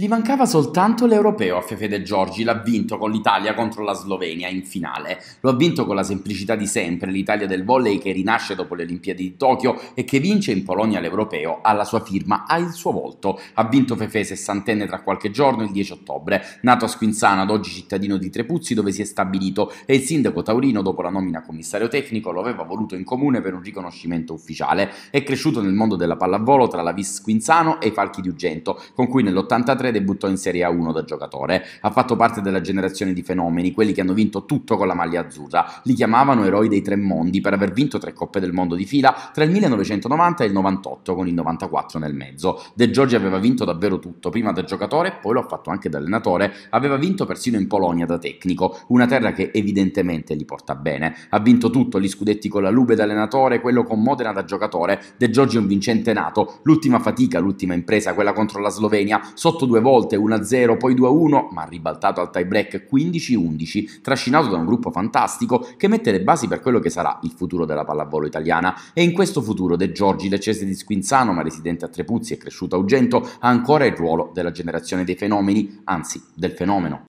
Gli mancava soltanto l'europeo a Fefe De Giorgi, l'ha vinto con l'Italia contro la Slovenia in finale. Lo ha vinto con la semplicità di sempre, l'Italia del volley che rinasce dopo le Olimpiadi di Tokyo e che vince in Polonia l'europeo, ha la sua firma, ha il suo volto. Ha vinto Fefe sessantenne tra qualche giorno, il 10 ottobre. Nato a Squinzana, ad oggi cittadino di Trepuzzi dove si è stabilito e il sindaco Taurino dopo la nomina a commissario tecnico lo aveva voluto in comune per un riconoscimento ufficiale. È cresciuto nel mondo della pallavolo tra la Vis Squinzano e i Falchi di Ugento, con cui nell'83 e debuttò in Serie A1 da giocatore. Ha fatto parte della generazione di fenomeni, quelli che hanno vinto tutto con la maglia azzurra. Li chiamavano eroi dei tre mondi per aver vinto tre coppe del mondo di fila tra il 1990 e il 98 con il 94 nel mezzo. De Giorgi aveva vinto davvero tutto, prima da giocatore, poi lo ha fatto anche da allenatore, aveva vinto persino in Polonia da tecnico, una terra che evidentemente gli porta bene. Ha vinto tutto, gli scudetti con la Lube da allenatore, quello con Modena da giocatore, De Giorgi è un vincente nato, l'ultima fatica, l'ultima impresa, quella contro la Slovenia, sotto 2 due volte 1-0, poi 2-1, ma ribaltato al tie break 15-11, trascinato da un gruppo fantastico che mette le basi per quello che sarà il futuro della pallavolo italiana. E in questo futuro De Giorgi, leccese di Squinzano, ma residente a Trepuzzi e cresciuto a Ugento, ha ancora il ruolo della generazione dei fenomeni, anzi del fenomeno.